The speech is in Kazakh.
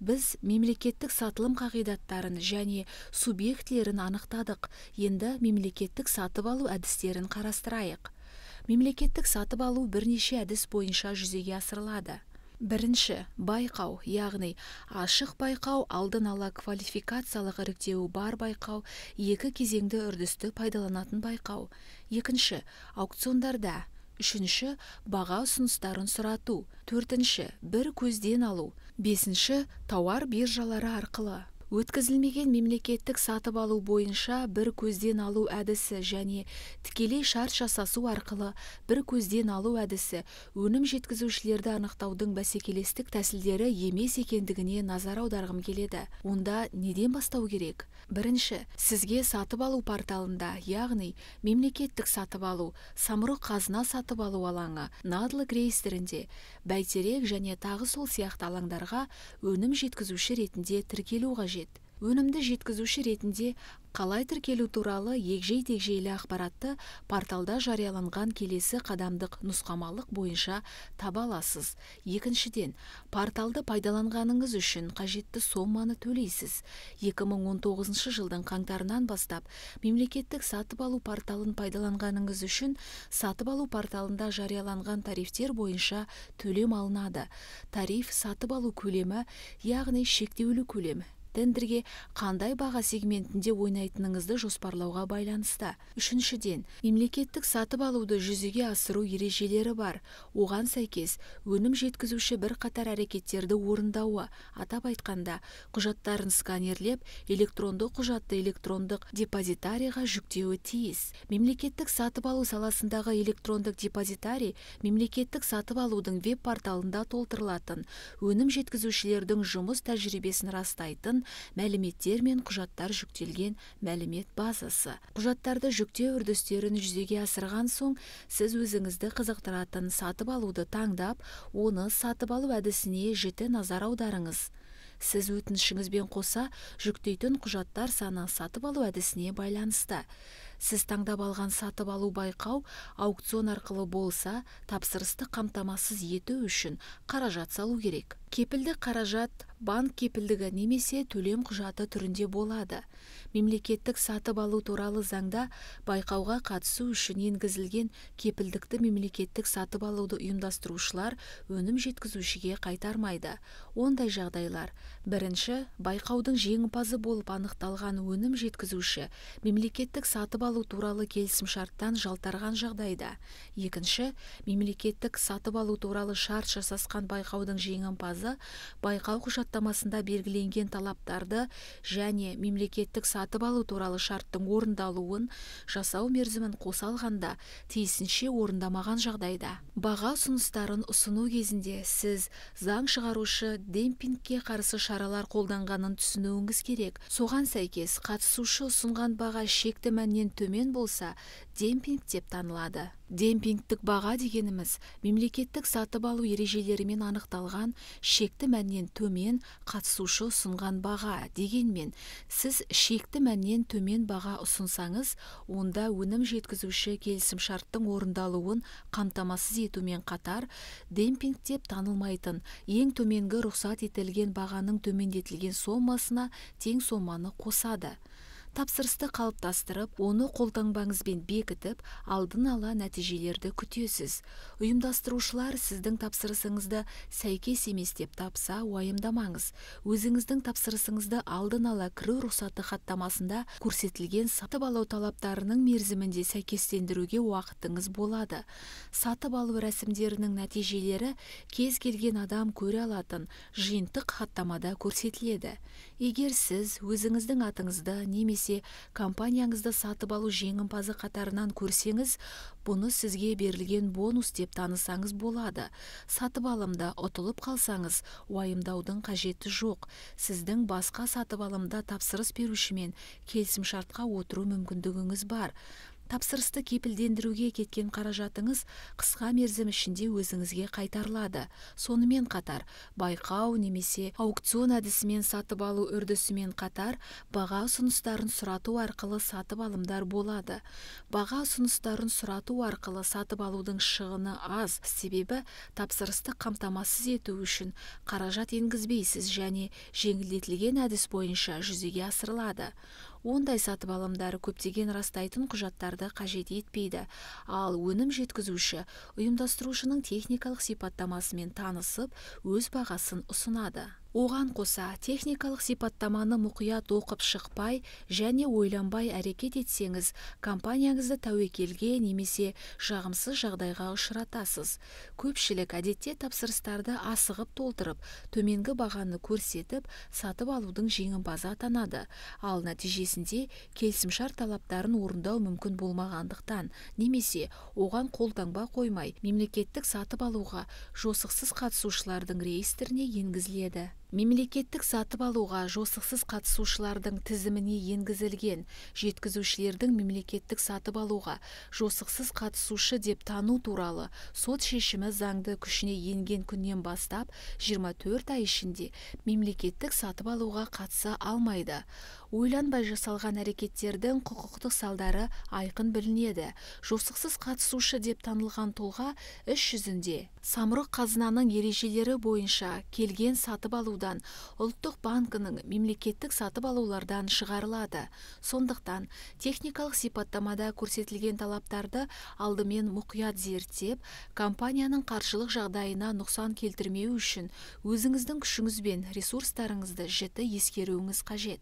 біз мемлекеттік сатылым қағидаттарын және субъектілерін анықтадық енді мемлекеттік сатып алу әдістерін қарастырайық мемлекеттік сатып алу бірнеше әдіс бойынша жүзеге асырылады бірінші байқау яғни ашық байқау алдын ала квалификациялық іріктеуі бар байқау екі кезеңді үрдісті пайдаланатын байқау екінші аукциондарда үшінші баға ұсыныстарын сұрату төртінші бір көзден алу бесінші тауар биржалары арқылы өткізілмеген мемлекеттік сатып алу бойынша бір көзден алу әдісі және тікелей шарт жасасу арқылы бір көзден алу әдісі өнім жеткізушілерді анықтаудың бәсекелестік тәсілдері емес екендігіне назар аударғым келеді онда неден бастау керек бірінші сізге сатып алу порталында яғни мемлекеттік сатып алу самұрық қазына сатып алу алаңы надлык реестрінде бәйтерек және тағы сол сияқты алаңдарға өнім жеткізуші ретінде тіркелу қажет өнімді жеткізуші ретінде қалай тіркелу туралы егжей тегжейлі ақпаратты порталда жарияланған келесі қадамдық нұсқамалық бойынша таба аласыз екіншіден порталды пайдаланғаныңыз үшін қажетті соманы төлейсіз 2019 жылдың қаңтарынан бастап мемлекеттік сатып алу порталын пайдаланғаныңыз үшін сатып алу порталында жарияланған тарифтер бойынша төлем алынады тариф сатып алу көлемі яғни шектеулі көлем тендерге қандай баға сегментінде ойнайтыныңызды жоспарлауға байланысты үшіншіден мемлекеттік сатып алуды жүзеге асыру ережелері бар оған сәйкес өнім жеткізуші бір қатар әрекеттерді орындауы атап айтқанда құжаттарын сканерлеп электронды құжатты электрондық депозитарийға жүктеуі тиіс мемлекеттік сатып алу саласындағы электрондық депозитарий мемлекеттік сатып алудың веб порталында толтырылатын өнім жеткізушілердің жұмыс тәжірибесін растайтын мәліметтер мен құжаттар жүктелген мәлімет базасы құжаттарды жүктеу үрдістерін жүзеге асырған соң сіз өзіңізді қызықтыратын сатып алуды таңдап оны сатып алу әдісіне жіті назар аударыңыз сіз өтінішіңізбен қоса жүктейтін құжаттар саны сатып алу әдісіне байланысты сіз таңдап алған сатып алу байқау аукцион арқылы болса тапсырысты қамтамасыз ету үшін қаражат салу керек Кепілдік қаражат банк кепілдігі немесе төлем құжаты түрінде болады мемлекеттік сатып алу туралы заңда байқауға қатысу үшін енгізілген кепілдікті мемлекеттік сатып алуды ұйымдастырушылар өнім жеткізушіге қайтармайды ондай жағдайлар бірінші байқаудың жеңімпазы болып анықталған өнім жеткізуші мемлекеттік сатып алу туралы келісімшарттан жалтарған жағдайда екінші мемлекеттік сатып алу туралы шарт жасасқан байқаудың жеңімпазы маңызы байқау құжаттамасында белгіленген талаптарды және мемлекеттік сатып алу туралы шарттың орындалуын жасау мерзімін қоса алғанда тиісінше орындамаған жағдайда баға ұсыныстарын ұсыну кезінде сіз заң шығарушы демпингке қарсы шаралар қолданғанын түсінуіңіз керек соған сәйкес қатысушы ұсынған баға шекті мәннен төмен болса демпинг деп танылады демпингтік баға дегеніміз мемлекеттік сатып алу ережелерімен анықталған шекті мәннен төмен қатысушы ұсынған баға дегенмен сіз шекті мәннен төмен баға ұсынсаңыз онда өнім жеткізуші келісімшарттың орындалуын қамтамасыз етумен қатар демпинг деп танылмайтын ең төменгі рұқсат етілген бағаның төмендетілген сомасына тең соманы қосады тапсырысты қалыптастырып оны қолтаңбаңызбен бекітіп алдын ала нәтижелерді күтесіз ұйымдастырушылар сіздің тапсырысыңызды сәйкес емес деп тапса уайымдамаңыз өзіңіздің тапсырысыңызды алдын ала кіру рұқсаты хаттамасында көрсетілген сатып алу талаптарының мерзімінде сәйкестендіруге уақытыңыз болады сатып алу рәсімдерінің нәтижелері кез келген адам көре алатын жиынтық хаттамада көрсетіледі егер сіз өзіңіздің атыңызды немесе немесе компанияңызды сатып алу жеңімпазы қатарынан көрсеңіз бұны сізге берілген бонус деп танысаңыз болады сатып алымда ұтылып қалсаңыз уайымдаудың қажеті жоқ сіздің басқа сатып алымда тапсырыс берушімен келісімшартқа отыру мүмкіндігіңіз бар тапсырысты кепілдендіруге кеткен қаражатыңыз қысқа мерзім ішінде өзіңізге қайтарылады сонымен қатар байқау немесе аукцион әдісімен сатып алу үрдісімен қатар баға ұсыныстарын сұрату арқылы сатып алымдар болады баға ұсыныстарын сұрату арқылы сатып алудың шығыны аз себебі тапсырысты қамтамасыз ету үшін қаражат енгізбейсіз және жеңілдетілген әдіс бойынша жүзеге асырылады ондай сатып алымдары көптеген растайтын құжаттарды қажет етпейді ал өнім жеткізуші ұйымдастырушының техникалық сипаттамасымен танысып өз бағасын ұсынады оған қоса техникалық сипаттаманы мұқият оқып шықпай және ойланбай әрекет етсеңіз компанияңызды тәуекелге немесе жағымсыз жағдайға ұшыратасыз көпшілік әдетте тапсырыстарды асығып толтырып төменгі бағаны көрсетіп сатып алудың жеңімпазы атанады ал нәтижесінде келісімшарт талаптарын орындау мүмкін болмағандықтан немесе оған қолтаңба қоймай мемлекеттік сатып алуға жосықсыз қатысушылардың реестріне енгізіледі мемлекеттік сатып алуға жосықсыз қатысушылардың тізіміне енгізілген жеткізушілердің мемлекеттік сатып алуға жосықсыз қатысушы деп тану туралы сот шешімі заңды күшіне енген күннен бастап 24 ай ішінде мемлекеттік сатып алуға қатыса алмайды ойланбай жасалған әрекеттердің құқықтық салдары айқын білінеді жосықсыз қатысушы деп танылған тұлға іс жүзінде самұрық қазынаның ережелері бойынша келген сатып алу ұлттық банкінің мемлекеттік сатып алулардан шығарылады сондықтан техникалық сипаттамада көрсетілген талаптарды алдымен мұқият зерттеп компанияның қаржылық жағдайына нұқсан келтірмеу үшін өзіңіздің күшіңіз ресурстарыңызды жіті ескеруіңіз қажет